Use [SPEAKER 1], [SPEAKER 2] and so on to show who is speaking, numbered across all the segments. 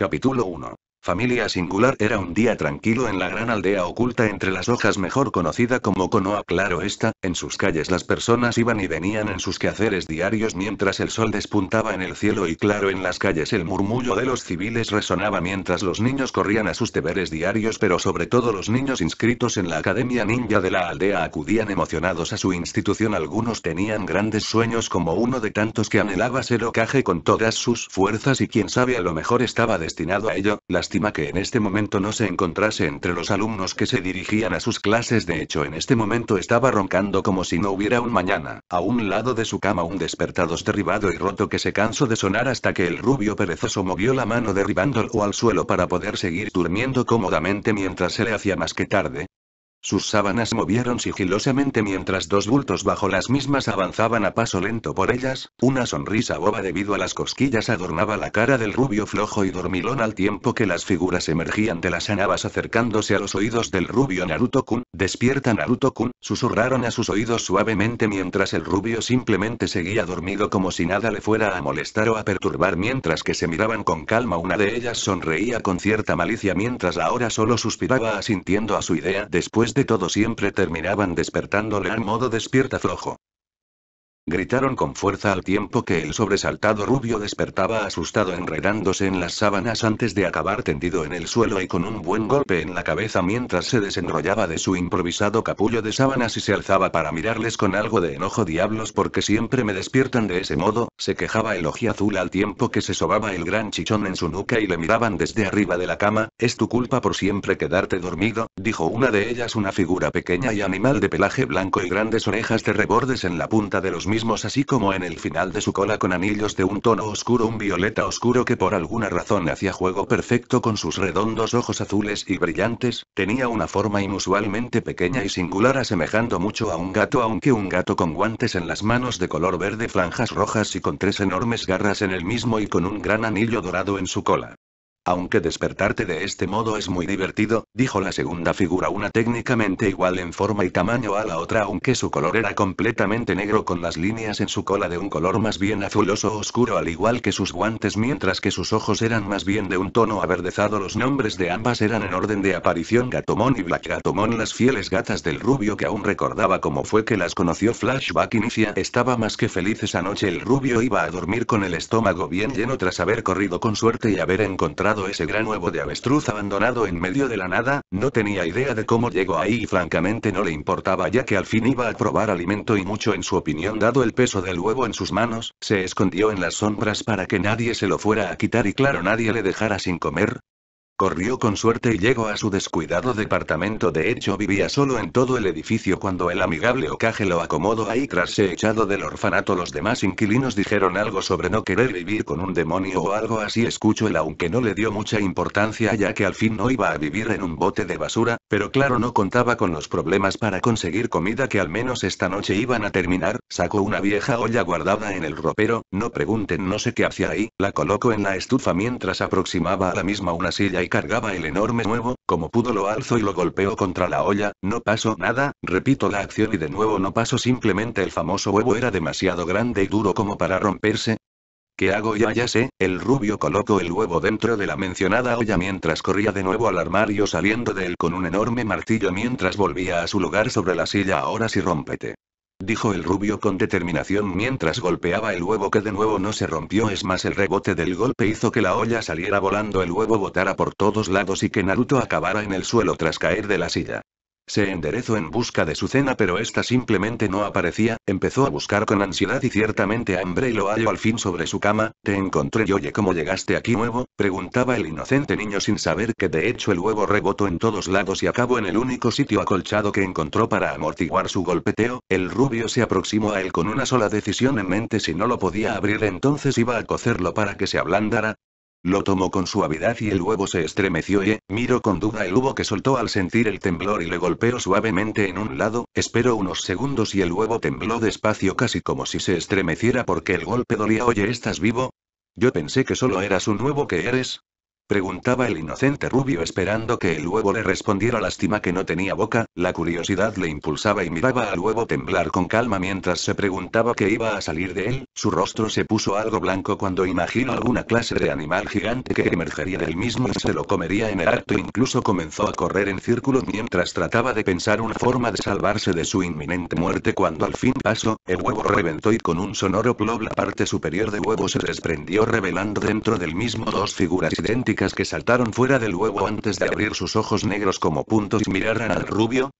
[SPEAKER 1] Capítulo 1. Familia Singular era un día tranquilo en la gran aldea oculta entre las hojas mejor conocida como Conoa. Claro esta, en sus calles las personas iban y venían en sus quehaceres diarios mientras el sol despuntaba en el cielo y claro en las calles el murmullo de los civiles resonaba mientras los niños corrían a sus deberes diarios pero sobre todo los niños inscritos en la Academia Ninja de la aldea acudían emocionados a su institución. Algunos tenían grandes sueños como uno de tantos que anhelaba ser ocaje con todas sus fuerzas y quien sabe a lo mejor estaba destinado a ello. Las Estima que en este momento no se encontrase entre los alumnos que se dirigían a sus clases. De hecho, en este momento estaba roncando como si no hubiera un mañana. A un lado de su cama, un despertado derribado y roto que se cansó de sonar hasta que el rubio perezoso movió la mano derribándolo al suelo para poder seguir durmiendo cómodamente mientras se le hacía más que tarde. Sus sábanas movieron sigilosamente mientras dos bultos bajo las mismas avanzaban a paso lento por ellas, una sonrisa boba debido a las cosquillas adornaba la cara del rubio flojo y dormilón al tiempo que las figuras emergían de las anabas acercándose a los oídos del rubio Naruto-kun, despierta Naruto-kun, susurraron a sus oídos suavemente mientras el rubio simplemente seguía dormido como si nada le fuera a molestar o a perturbar mientras que se miraban con calma una de ellas sonreía con cierta malicia mientras ahora solo suspiraba asintiendo a su idea después de todo siempre terminaban despertándole al modo despierta flojo gritaron con fuerza al tiempo que el sobresaltado rubio despertaba asustado enredándose en las sábanas antes de acabar tendido en el suelo y con un buen golpe en la cabeza mientras se desenrollaba de su improvisado capullo de sábanas y se alzaba para mirarles con algo de enojo diablos porque siempre me despiertan de ese modo, se quejaba el azul al tiempo que se sobaba el gran chichón en su nuca y le miraban desde arriba de la cama, es tu culpa por siempre quedarte dormido, dijo una de ellas una figura pequeña y animal de pelaje blanco y grandes orejas de rebordes en la punta de los así como en el final de su cola con anillos de un tono oscuro, un violeta oscuro que por alguna razón hacía juego perfecto con sus redondos ojos azules y brillantes, tenía una forma inusualmente pequeña y singular asemejando mucho a un gato aunque un gato con guantes en las manos de color verde franjas rojas y con tres enormes garras en el mismo y con un gran anillo dorado en su cola. Aunque despertarte de este modo es muy divertido, dijo la segunda figura, una técnicamente igual en forma y tamaño a la otra, aunque su color era completamente negro con las líneas en su cola de un color más bien azuloso oscuro, al igual que sus guantes, mientras que sus ojos eran más bien de un tono averdezado. Los nombres de ambas eran en orden de aparición Gatomón y Black Gatomón las fieles gatas del rubio que aún recordaba cómo fue que las conoció. Flashback inicia, estaba más que feliz esa noche. El rubio iba a dormir con el estómago bien lleno tras haber corrido con suerte y haber encontrado ese gran huevo de avestruz abandonado en medio de la nada, no tenía idea de cómo llegó ahí y francamente no le importaba ya que al fin iba a probar alimento y mucho en su opinión dado el peso del huevo en sus manos, se escondió en las sombras para que nadie se lo fuera a quitar y claro nadie le dejara sin comer, Corrió con suerte y llegó a su descuidado departamento. De hecho, vivía solo en todo el edificio cuando el amigable ocaje lo acomodó ahí tras echado del orfanato. Los demás inquilinos dijeron algo sobre no querer vivir con un demonio o algo así. Escuchó el aunque no le dio mucha importancia ya que al fin no iba a vivir en un bote de basura, pero claro no contaba con los problemas para conseguir comida que al menos esta noche iban a terminar. Sacó una vieja olla guardada en el ropero, no pregunten no sé qué hacía ahí, la colocó en la estufa mientras aproximaba a la misma una silla y cargaba el enorme huevo, como pudo lo alzo y lo golpeó contra la olla, no pasó nada, repito la acción y de nuevo no pasó simplemente el famoso huevo era demasiado grande y duro como para romperse, ¿Qué hago ya? Ya sé, el rubio colocó el huevo dentro de la mencionada olla mientras corría de nuevo al armario saliendo de él con un enorme martillo mientras volvía a su lugar sobre la silla ahora sí rómpete dijo el rubio con determinación mientras golpeaba el huevo que de nuevo no se rompió es más el rebote del golpe hizo que la olla saliera volando el huevo botara por todos lados y que Naruto acabara en el suelo tras caer de la silla. Se enderezó en busca de su cena, pero esta simplemente no aparecía. Empezó a buscar con ansiedad y ciertamente hambre y lo halló al fin sobre su cama. Te encontré y oye, ¿cómo llegaste aquí nuevo? preguntaba el inocente niño sin saber que de hecho el huevo rebotó en todos lados y acabó en el único sitio acolchado que encontró para amortiguar su golpeteo. El rubio se aproximó a él con una sola decisión en mente: si no lo podía abrir, entonces iba a cocerlo para que se ablandara. Lo tomó con suavidad y el huevo se estremeció y, miro con duda el huevo que soltó al sentir el temblor y le golpeó suavemente en un lado, espero unos segundos y el huevo tembló despacio casi como si se estremeciera porque el golpe dolía oye ¿estás vivo? Yo pensé que solo eras un huevo que eres, Preguntaba el inocente rubio esperando que el huevo le respondiera lástima que no tenía boca, la curiosidad le impulsaba y miraba al huevo temblar con calma mientras se preguntaba qué iba a salir de él, su rostro se puso algo blanco cuando imaginó alguna clase de animal gigante que emergería del mismo y se lo comería en el acto incluso comenzó a correr en círculo mientras trataba de pensar una forma de salvarse de su inminente muerte cuando al fin pasó, el huevo reventó y con un sonoro plob la parte superior del huevo se desprendió revelando dentro del mismo dos figuras idénticas que saltaron fuera del huevo antes de abrir sus ojos negros como puntos y miraran al rubio?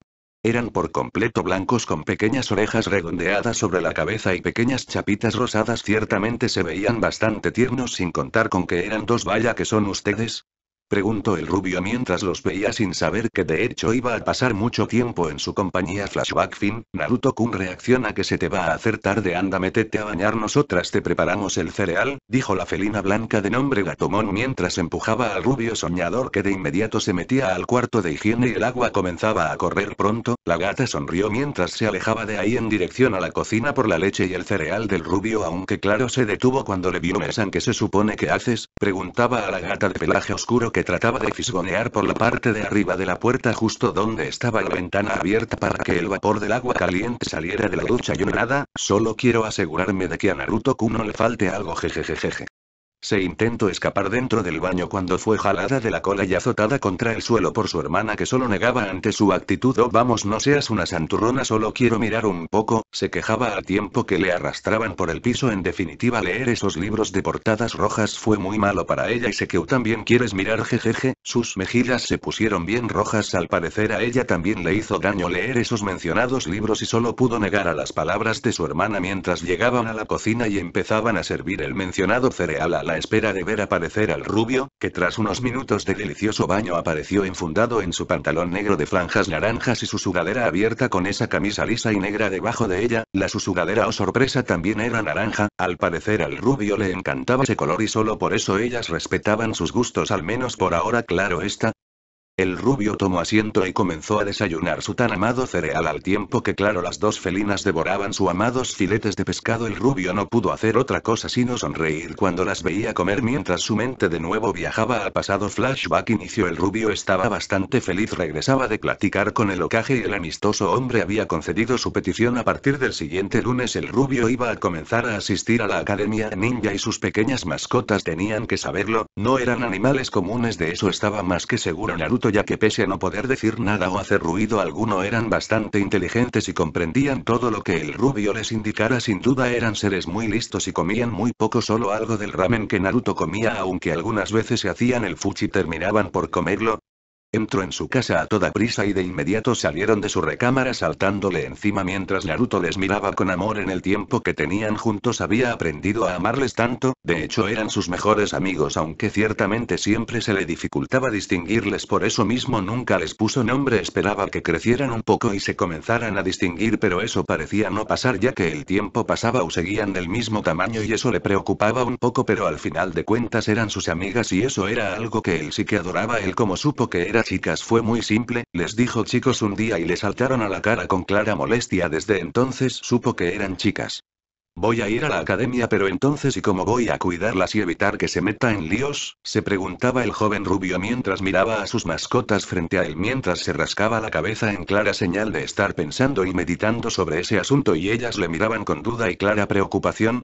[SPEAKER 1] Eran por completo blancos con pequeñas orejas redondeadas sobre la cabeza y pequeñas chapitas rosadas. Ciertamente se veían bastante tiernos sin contar con que eran dos vaya que son ustedes, Preguntó el rubio mientras los veía sin saber que de hecho iba a pasar mucho tiempo en su compañía Flashback Fin, Naruto-kun reacciona que se te va a hacer tarde anda métete a bañar nosotras te preparamos el cereal, dijo la felina blanca de nombre Gatomon mientras empujaba al rubio soñador que de inmediato se metía al cuarto de higiene y el agua comenzaba a correr pronto, la gata sonrió mientras se alejaba de ahí en dirección a la cocina por la leche y el cereal del rubio aunque claro se detuvo cuando le vio Mesan que se supone que haces, preguntaba a la gata de pelaje oscuro que trataba de fisgonear por la parte de arriba de la puerta justo donde estaba la ventana abierta para que el vapor del agua caliente saliera de la ducha. y nada, solo quiero asegurarme de que a Naruto-kun no le falte algo jejejejeje. Se intentó escapar dentro del baño cuando fue jalada de la cola y azotada contra el suelo por su hermana que solo negaba ante su actitud oh vamos no seas una santurrona solo quiero mirar un poco, se quejaba al tiempo que le arrastraban por el piso en definitiva leer esos libros de portadas rojas fue muy malo para ella y sé que también quieres mirar jejeje, sus mejillas se pusieron bien rojas al parecer a ella también le hizo daño leer esos mencionados libros y solo pudo negar a las palabras de su hermana mientras llegaban a la cocina y empezaban a servir el mencionado cereal a espera de ver aparecer al rubio, que tras unos minutos de delicioso baño apareció enfundado en su pantalón negro de franjas naranjas y su sudadera abierta con esa camisa lisa y negra debajo de ella, la su sudadera o oh sorpresa también era naranja, al parecer al rubio le encantaba ese color y solo por eso ellas respetaban sus gustos al menos por ahora claro esta el rubio tomó asiento y comenzó a desayunar su tan amado cereal al tiempo que claro las dos felinas devoraban su amados filetes de pescado. El rubio no pudo hacer otra cosa sino sonreír cuando las veía comer mientras su mente de nuevo viajaba al pasado flashback inicio. El rubio estaba bastante feliz regresaba de platicar con el ocaje y el amistoso hombre había concedido su petición a partir del siguiente lunes el rubio iba a comenzar a asistir a la academia ninja y sus pequeñas mascotas tenían que saberlo, no eran animales comunes de eso estaba más que seguro Naruto ya que pese a no poder decir nada o hacer ruido alguno eran bastante inteligentes y comprendían todo lo que el rubio les indicara sin duda eran seres muy listos y comían muy poco solo algo del ramen que Naruto comía aunque algunas veces se hacían el fuchi y terminaban por comerlo, Entró en su casa a toda prisa y de inmediato salieron de su recámara saltándole encima mientras Naruto les miraba con amor en el tiempo que tenían juntos había aprendido a amarles tanto, de hecho eran sus mejores amigos aunque ciertamente siempre se le dificultaba distinguirles por eso mismo nunca les puso nombre esperaba que crecieran un poco y se comenzaran a distinguir pero eso parecía no pasar ya que el tiempo pasaba o seguían del mismo tamaño y eso le preocupaba un poco pero al final de cuentas eran sus amigas y eso era algo que él sí que adoraba él como supo que era chicas fue muy simple, les dijo chicos un día y le saltaron a la cara con clara molestia. Desde entonces supo que eran chicas. Voy a ir a la academia pero entonces ¿y cómo voy a cuidarlas y evitar que se meta en líos? se preguntaba el joven rubio mientras miraba a sus mascotas frente a él mientras se rascaba la cabeza en clara señal de estar pensando y meditando sobre ese asunto y ellas le miraban con duda y clara preocupación,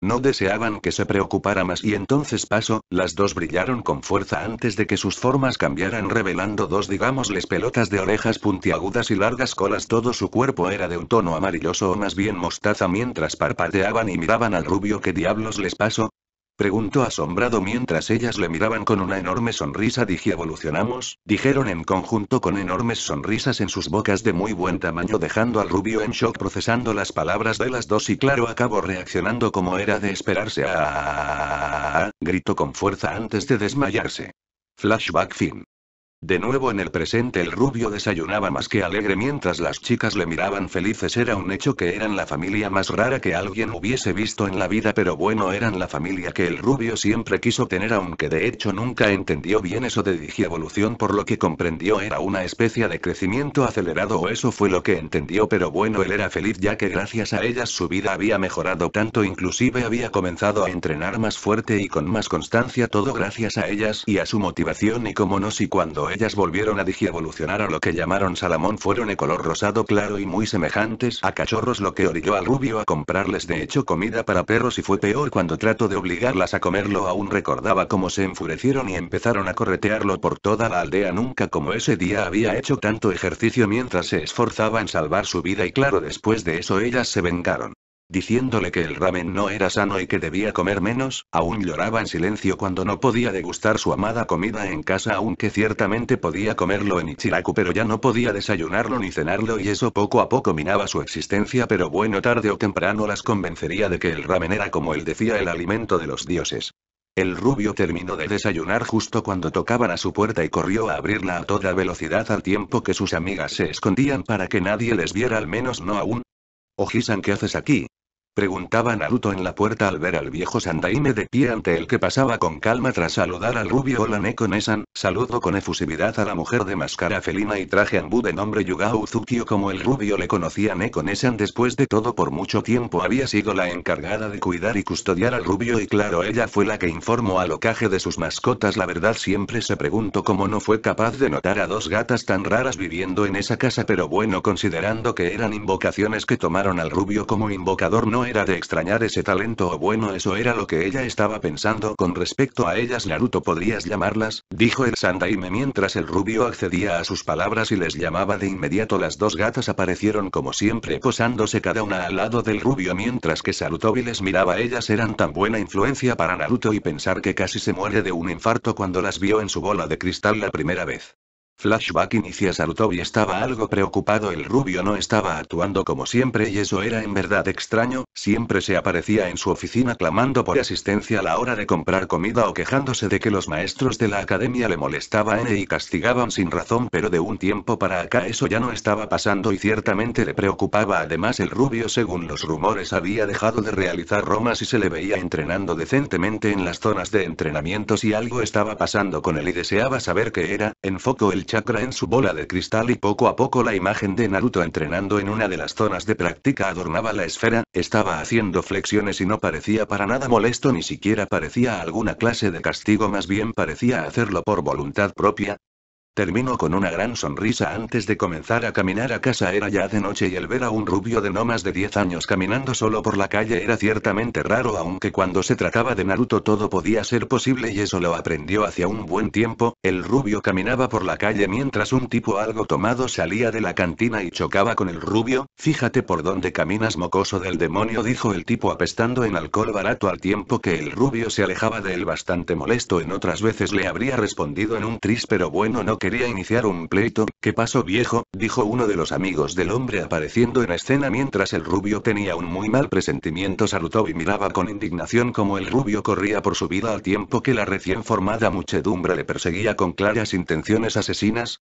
[SPEAKER 1] no deseaban que se preocupara más y entonces pasó, las dos brillaron con fuerza antes de que sus formas cambiaran revelando dos digámosles pelotas de orejas puntiagudas y largas colas. Todo su cuerpo era de un tono amarilloso o más bien mostaza mientras parpadeaban y miraban al rubio que diablos les pasó. Preguntó asombrado mientras ellas le miraban con una enorme sonrisa. Dije evolucionamos, dijeron en conjunto con enormes sonrisas en sus bocas de muy buen tamaño, dejando al rubio en shock procesando las palabras de las dos y claro acabó reaccionando como era de esperarse. ah gritó con fuerza antes de desmayarse. Flashback fin. De nuevo en el presente el rubio desayunaba más que alegre mientras las chicas le miraban felices. Era un hecho que eran la familia más rara que alguien hubiese visto en la vida, pero bueno, eran la familia que el rubio siempre quiso tener, aunque de hecho nunca entendió bien eso de digievolución, por lo que comprendió era una especie de crecimiento acelerado o eso fue lo que entendió, pero bueno, él era feliz ya que gracias a ellas su vida había mejorado tanto, inclusive había comenzado a entrenar más fuerte y con más constancia, todo gracias a ellas y a su motivación y como no si cuando ellas volvieron a evolucionar a lo que llamaron Salamón fueron de color rosado claro y muy semejantes a cachorros lo que orilló al rubio a comprarles de hecho comida para perros y fue peor cuando trató de obligarlas a comerlo aún recordaba cómo se enfurecieron y empezaron a corretearlo por toda la aldea nunca como ese día había hecho tanto ejercicio mientras se esforzaba en salvar su vida y claro después de eso ellas se vengaron. Diciéndole que el ramen no era sano y que debía comer menos, aún lloraba en silencio cuando no podía degustar su amada comida en casa aunque ciertamente podía comerlo en Ichiraku pero ya no podía desayunarlo ni cenarlo y eso poco a poco minaba su existencia pero bueno tarde o temprano las convencería de que el ramen era como él decía el alimento de los dioses. El rubio terminó de desayunar justo cuando tocaban a su puerta y corrió a abrirla a toda velocidad al tiempo que sus amigas se escondían para que nadie les viera al menos no aún. Ojisan, oh, ¿qué haces aquí? Preguntaba Naruto en la puerta al ver al viejo Sandaime de pie ante el que pasaba con calma tras saludar al rubio Hola Neko-nesan, saludo con efusividad a la mujer de máscara felina y traje ambú de nombre Yuga Uzukio como el rubio le conocía Neko-nesan después de todo por mucho tiempo había sido la encargada de cuidar y custodiar al rubio y claro ella fue la que informó al ocaje de sus mascotas la verdad siempre se preguntó cómo no fue capaz de notar a dos gatas tan raras viviendo en esa casa pero bueno considerando que eran invocaciones que tomaron al rubio como invocador no era de extrañar ese talento o bueno eso era lo que ella estaba pensando con respecto a ellas Naruto podrías llamarlas, dijo el Sandaime mientras el rubio accedía a sus palabras y les llamaba de inmediato las dos gatas aparecieron como siempre posándose cada una al lado del rubio mientras que Sarutobi les miraba ellas eran tan buena influencia para Naruto y pensar que casi se muere de un infarto cuando las vio en su bola de cristal la primera vez. Flashback inicia y estaba algo preocupado el rubio no estaba actuando como siempre y eso era en verdad extraño, siempre se aparecía en su oficina clamando por asistencia a la hora de comprar comida o quejándose de que los maestros de la academia le molestaban y castigaban sin razón pero de un tiempo para acá eso ya no estaba pasando y ciertamente le preocupaba además el rubio según los rumores había dejado de realizar romas y se le veía entrenando decentemente en las zonas de entrenamiento si algo estaba pasando con él y deseaba saber qué era, Enfoco el chakra en su bola de cristal y poco a poco la imagen de Naruto entrenando en una de las zonas de práctica adornaba la esfera, estaba haciendo flexiones y no parecía para nada molesto ni siquiera parecía alguna clase de castigo más bien parecía hacerlo por voluntad propia, Terminó con una gran sonrisa antes de comenzar a caminar a casa. Era ya de noche y el ver a un rubio de no más de 10 años caminando solo por la calle era ciertamente raro, aunque cuando se trataba de Naruto todo podía ser posible y eso lo aprendió hacia un buen tiempo. El rubio caminaba por la calle mientras un tipo algo tomado salía de la cantina y chocaba con el rubio. Fíjate por dónde caminas, mocoso del demonio, dijo el tipo apestando en alcohol barato al tiempo que el rubio se alejaba de él bastante molesto. En otras veces le habría respondido en un tris, pero bueno, no que quería iniciar un pleito, ¿qué pasó viejo? dijo uno de los amigos del hombre apareciendo en escena mientras el rubio tenía un muy mal presentimiento. y miraba con indignación como el rubio corría por su vida al tiempo que la recién formada muchedumbre le perseguía con claras intenciones asesinas.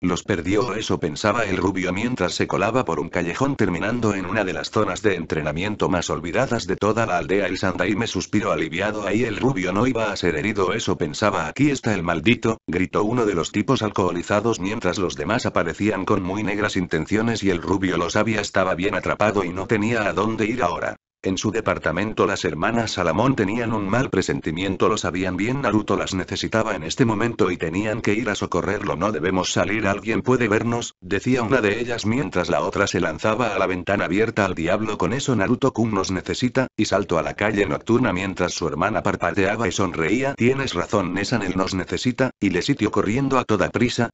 [SPEAKER 1] Los perdió, eso pensaba el rubio mientras se colaba por un callejón terminando en una de las zonas de entrenamiento más olvidadas de toda la aldea. El me suspiró aliviado. Ahí el rubio no iba a ser herido, eso pensaba. Aquí está el maldito, gritó uno de los tipos alcoholizados mientras los demás aparecían con muy negras intenciones y el rubio lo sabía, estaba bien atrapado y no tenía a dónde ir ahora. En su departamento las hermanas Salamón tenían un mal presentimiento, lo sabían bien, Naruto las necesitaba en este momento y tenían que ir a socorrerlo. No debemos salir, alguien puede vernos, decía una de ellas mientras la otra se lanzaba a la ventana abierta al diablo. Con eso Naruto-kun nos necesita, y saltó a la calle nocturna mientras su hermana parpadeaba y sonreía. Tienes razón, él nos necesita, y le sitio corriendo a toda prisa,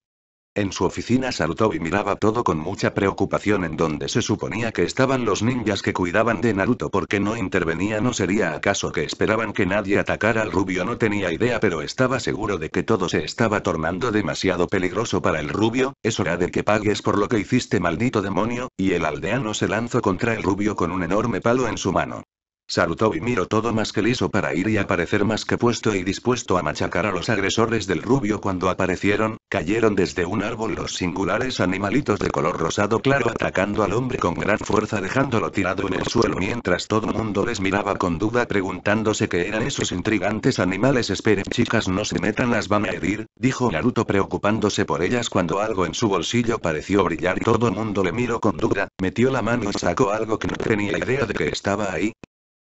[SPEAKER 1] en su oficina y miraba todo con mucha preocupación en donde se suponía que estaban los ninjas que cuidaban de Naruto porque no intervenía no sería acaso que esperaban que nadie atacara al rubio no tenía idea pero estaba seguro de que todo se estaba tornando demasiado peligroso para el rubio, es hora de que pagues por lo que hiciste maldito demonio, y el aldeano se lanzó contra el rubio con un enorme palo en su mano. Sarutobi miró todo más que liso para ir y aparecer más que puesto y dispuesto a machacar a los agresores del rubio cuando aparecieron, cayeron desde un árbol los singulares animalitos de color rosado claro atacando al hombre con gran fuerza dejándolo tirado en el suelo mientras todo el mundo les miraba con duda preguntándose qué eran esos intrigantes animales esperen chicas no se metan las van a herir, dijo Naruto preocupándose por ellas cuando algo en su bolsillo pareció brillar y todo el mundo le miró con duda, metió la mano y sacó algo que no tenía idea de que estaba ahí,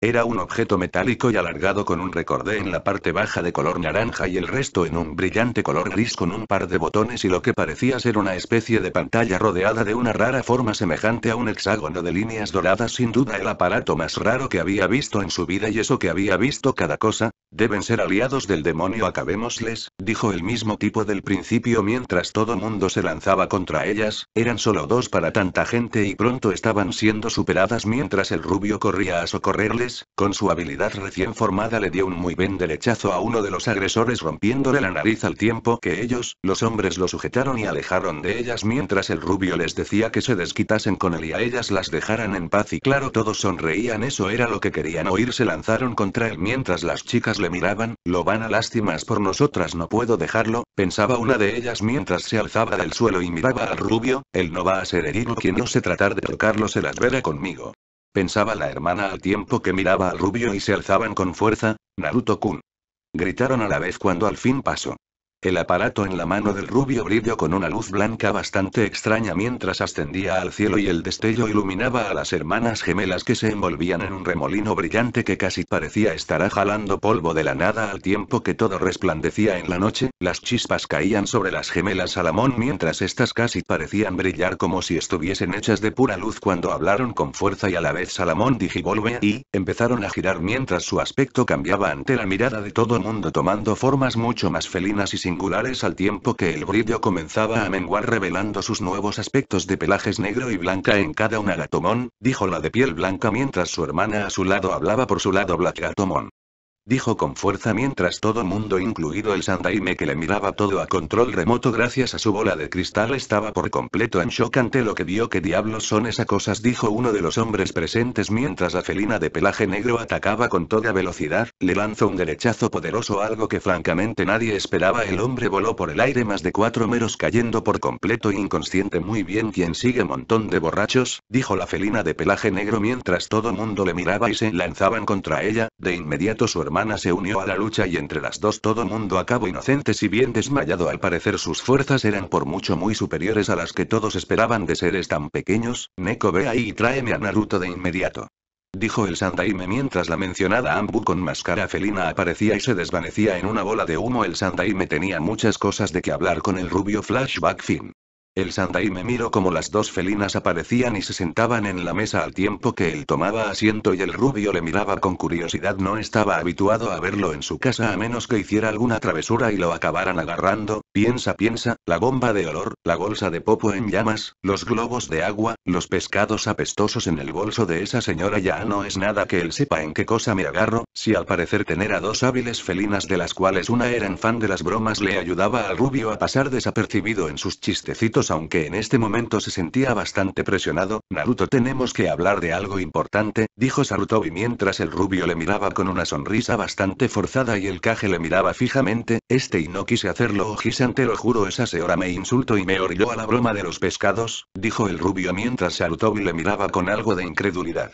[SPEAKER 1] era un objeto metálico y alargado con un recorde en la parte baja de color naranja y el resto en un brillante color gris con un par de botones y lo que parecía ser una especie de pantalla rodeada de una rara forma semejante a un hexágono de líneas doradas. Sin duda el aparato más raro que había visto en su vida y eso que había visto cada cosa, deben ser aliados del demonio. Acabémosles, dijo el mismo tipo del principio mientras todo mundo se lanzaba contra ellas, eran solo dos para tanta gente y pronto estaban siendo superadas mientras el rubio corría a socorrerles con su habilidad recién formada le dio un muy buen derechazo a uno de los agresores rompiéndole la nariz al tiempo que ellos, los hombres lo sujetaron y alejaron de ellas mientras el rubio les decía que se desquitasen con él y a ellas las dejaran en paz y claro todos sonreían eso era lo que querían oír se lanzaron contra él mientras las chicas le miraban, lo van a lástimas por nosotras no puedo dejarlo, pensaba una de ellas mientras se alzaba del suelo y miraba al rubio, él no va a ser herido quien no se tratar de tocarlo se las verá conmigo pensaba la hermana al tiempo que miraba al rubio y se alzaban con fuerza, Naruto-kun. Gritaron a la vez cuando al fin pasó. El aparato en la mano del rubio brilló con una luz blanca bastante extraña mientras ascendía al cielo y el destello iluminaba a las hermanas gemelas que se envolvían en un remolino brillante que casi parecía estar jalando polvo de la nada al tiempo que todo resplandecía en la noche, las chispas caían sobre las gemelas Salamón mientras estas casi parecían brillar como si estuviesen hechas de pura luz cuando hablaron con fuerza y a la vez Salamón digivolve y, empezaron a girar mientras su aspecto cambiaba ante la mirada de todo el mundo tomando formas mucho más felinas y sin singulares al tiempo que el brillo comenzaba a menguar revelando sus nuevos aspectos de pelajes negro y blanca en cada una Gatomón, dijo la de piel blanca mientras su hermana a su lado hablaba por su lado Black Gatomón dijo con fuerza mientras todo mundo incluido el Sandaime que le miraba todo a control remoto gracias a su bola de cristal estaba por completo en shock ante lo que vio que diablos son esas cosas dijo uno de los hombres presentes mientras la felina de pelaje negro atacaba con toda velocidad, le lanzó un derechazo poderoso algo que francamente nadie esperaba el hombre voló por el aire más de cuatro meros cayendo por completo inconsciente muy bien quien sigue montón de borrachos, dijo la felina de pelaje negro mientras todo mundo le miraba y se lanzaban contra ella, de inmediato su hermano se unió a la lucha y entre las dos todo mundo acabó inocente si bien desmayado al parecer sus fuerzas eran por mucho muy superiores a las que todos esperaban de seres tan pequeños, Neko ve ahí y tráeme a Naruto de inmediato. Dijo el Sandaime mientras la mencionada Ambu con máscara felina aparecía y se desvanecía en una bola de humo. El Sandaime tenía muchas cosas de que hablar con el rubio flashback fin. El Sandai me miró como las dos felinas aparecían y se sentaban en la mesa al tiempo que él tomaba asiento y el rubio le miraba con curiosidad. No estaba habituado a verlo en su casa a menos que hiciera alguna travesura y lo acabaran agarrando, Piensa, piensa, la bomba de olor, la bolsa de popo en llamas, los globos de agua, los pescados apestosos en el bolso de esa señora ya no es nada que él sepa en qué cosa me agarro, si al parecer tener a dos hábiles felinas de las cuales una era fan de las bromas le ayudaba al rubio a pasar desapercibido en sus chistecitos aunque en este momento se sentía bastante presionado, Naruto tenemos que hablar de algo importante, dijo Sarutobi mientras el rubio le miraba con una sonrisa bastante forzada y el caje le miraba fijamente, este y no quise hacerlo ojis lo juro, esa señora me insultó y me orilló a la broma de los pescados, dijo el rubio mientras saltó y le miraba con algo de incredulidad.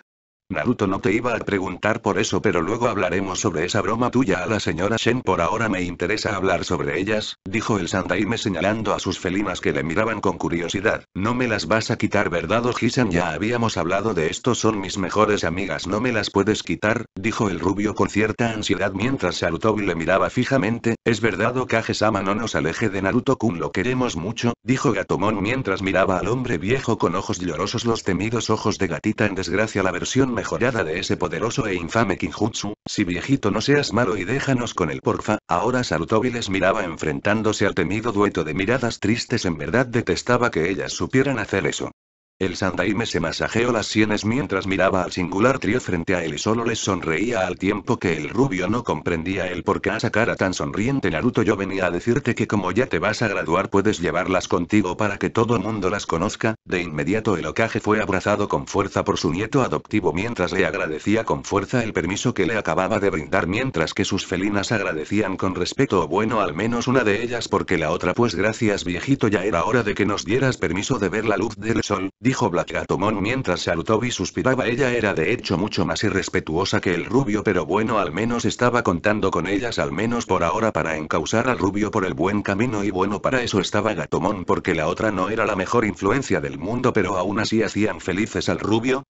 [SPEAKER 1] Naruto no te iba a preguntar por eso, pero luego hablaremos sobre esa broma tuya a la señora Shen. Por ahora me interesa hablar sobre ellas, dijo el Sandaime señalando a sus felinas que le miraban con curiosidad. No me las vas a quitar, ¿verdad, Ojisan? Ya habíamos hablado de esto, son mis mejores amigas, no me las puedes quitar, dijo el rubio con cierta ansiedad mientras Sarutobi le miraba fijamente. Es verdad, que sama no nos aleje de Naruto-kun, lo queremos mucho, dijo Gatomon mientras miraba al hombre viejo con ojos llorosos, los temidos ojos de gatita en desgracia, la versión mejor mejorada de ese poderoso e infame Kinjutsu, si viejito no seas malo y déjanos con el porfa, ahora Sarutobi les miraba enfrentándose al temido dueto de miradas tristes en verdad detestaba que ellas supieran hacer eso. El santaime se masajeó las sienes mientras miraba al singular trío frente a él y solo les sonreía al tiempo que el rubio no comprendía el por qué a esa cara tan sonriente Naruto yo venía a decirte que como ya te vas a graduar puedes llevarlas contigo para que todo mundo las conozca, de inmediato el ocaje fue abrazado con fuerza por su nieto adoptivo mientras le agradecía con fuerza el permiso que le acababa de brindar mientras que sus felinas agradecían con respeto o bueno al menos una de ellas porque la otra pues gracias viejito ya era hora de que nos dieras permiso de ver la luz del sol, dijo Black Gatomon mientras y suspiraba. Ella era de hecho mucho más irrespetuosa que el rubio, pero bueno, al menos estaba contando con ellas, al menos por ahora, para encausar al rubio por el buen camino. Y bueno, para eso estaba Gatomon, porque la otra no era la mejor influencia del mundo, pero aún así hacían felices al rubio,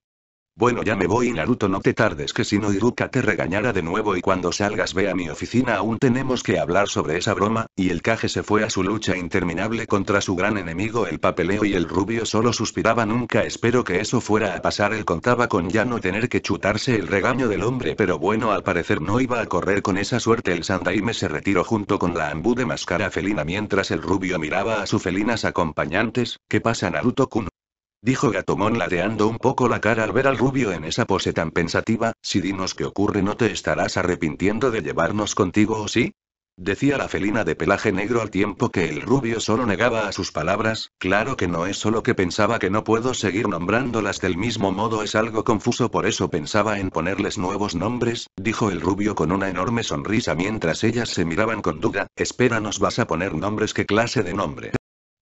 [SPEAKER 1] bueno, ya me voy, Naruto, no te tardes, que si no Iruka te regañará de nuevo y cuando salgas ve a mi oficina, aún tenemos que hablar sobre esa broma, y el caje se fue a su lucha interminable contra su gran enemigo, el papeleo y el rubio solo suspiraba nunca, espero que eso fuera a pasar, él contaba con ya no tener que chutarse el regaño del hombre, pero bueno, al parecer no iba a correr con esa suerte, el Sandaime se retiró junto con la ambú de máscara felina mientras el rubio miraba a sus felinas acompañantes, ¿qué pasa Naruto-kun? dijo Gatomón ladeando un poco la cara al ver al rubio en esa pose tan pensativa, si dinos qué ocurre no te estarás arrepintiendo de llevarnos contigo o sí? Decía la felina de pelaje negro al tiempo que el rubio solo negaba a sus palabras, claro que no es solo que pensaba que no puedo seguir nombrándolas del mismo modo es algo confuso por eso pensaba en ponerles nuevos nombres, dijo el rubio con una enorme sonrisa mientras ellas se miraban con duda, espera nos vas a poner nombres qué clase de nombre.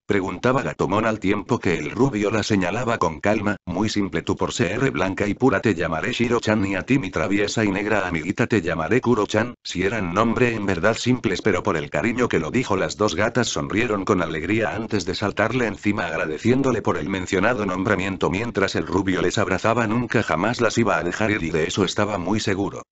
[SPEAKER 1] Preguntaba Gatomón al tiempo que el rubio la señalaba con calma, muy simple tú por ser blanca y pura te llamaré Shiro-chan y a ti mi traviesa y negra amiguita te llamaré Kuro-chan, si eran nombre en verdad simples pero por el cariño que lo dijo las dos gatas sonrieron con alegría antes de saltarle encima agradeciéndole por el mencionado nombramiento mientras el rubio les abrazaba nunca jamás las iba a dejar ir y de eso estaba muy seguro.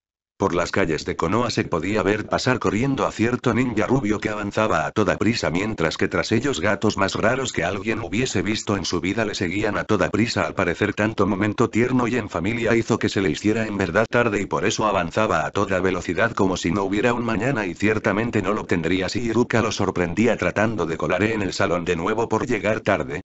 [SPEAKER 1] Por las calles de Konoha se podía ver pasar corriendo a cierto ninja rubio que avanzaba a toda prisa mientras que tras ellos gatos más raros que alguien hubiese visto en su vida le seguían a toda prisa al parecer tanto momento tierno y en familia hizo que se le hiciera en verdad tarde y por eso avanzaba a toda velocidad como si no hubiera un mañana y ciertamente no lo tendría si Iruka lo sorprendía tratando de colar en el salón de nuevo por llegar tarde,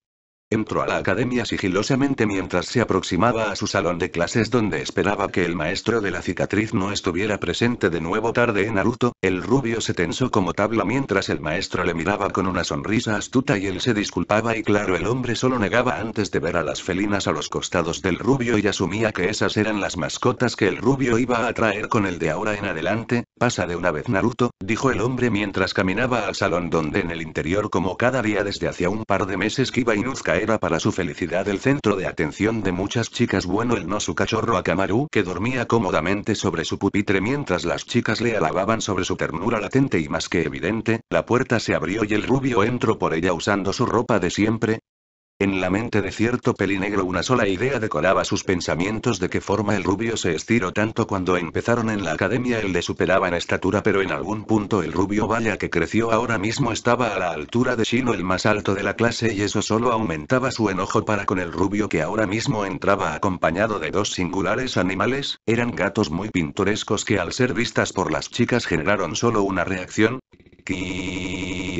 [SPEAKER 1] Entró a la academia sigilosamente mientras se aproximaba a su salón de clases donde esperaba que el maestro de la cicatriz no estuviera presente de nuevo tarde en Naruto, el rubio se tensó como tabla mientras el maestro le miraba con una sonrisa astuta y él se disculpaba y claro el hombre solo negaba antes de ver a las felinas a los costados del rubio y asumía que esas eran las mascotas que el rubio iba a traer con el de ahora en adelante, pasa de una vez Naruto, dijo el hombre mientras caminaba al salón donde en el interior como cada día desde hacía un par de meses iba Inuzuka era para su felicidad el centro de atención de muchas chicas, bueno el no su cachorro Akamaru que dormía cómodamente sobre su pupitre mientras las chicas le alababan sobre su ternura latente y más que evidente, la puerta se abrió y el rubio entró por ella usando su ropa de siempre, en la mente de cierto pelinegro una sola idea decoraba sus pensamientos de qué forma el rubio se estiró tanto cuando empezaron en la academia él le superaba en estatura pero en algún punto el rubio vaya que creció ahora mismo estaba a la altura de Shino el más alto de la clase y eso solo aumentaba su enojo para con el rubio que ahora mismo entraba acompañado de dos singulares animales, eran gatos muy pintorescos que al ser vistas por las chicas generaron solo una reacción.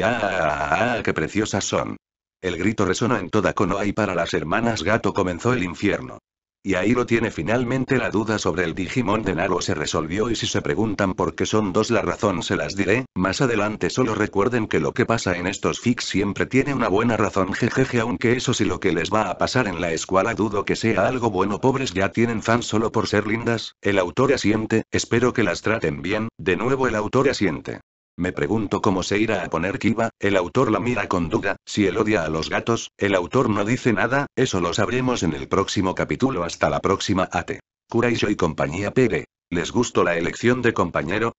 [SPEAKER 1] ¡Ah, qué preciosas son! El grito resonó en toda Konoha y para las hermanas gato comenzó el infierno. Y ahí lo tiene finalmente la duda sobre el Digimon de Naro se resolvió y si se preguntan por qué son dos la razón se las diré, más adelante solo recuerden que lo que pasa en estos fics siempre tiene una buena razón jejeje aunque eso sí lo que les va a pasar en la escuela dudo que sea algo bueno pobres ya tienen fans solo por ser lindas, el autor asiente, espero que las traten bien, de nuevo el autor asiente. Me pregunto cómo se irá a poner Kiva, el autor la mira con duda, si él odia a los gatos, el autor no dice nada, eso lo sabremos en el próximo capítulo hasta la próxima At. Kuraisho y compañía Pere. ¿Les gustó la elección de compañero?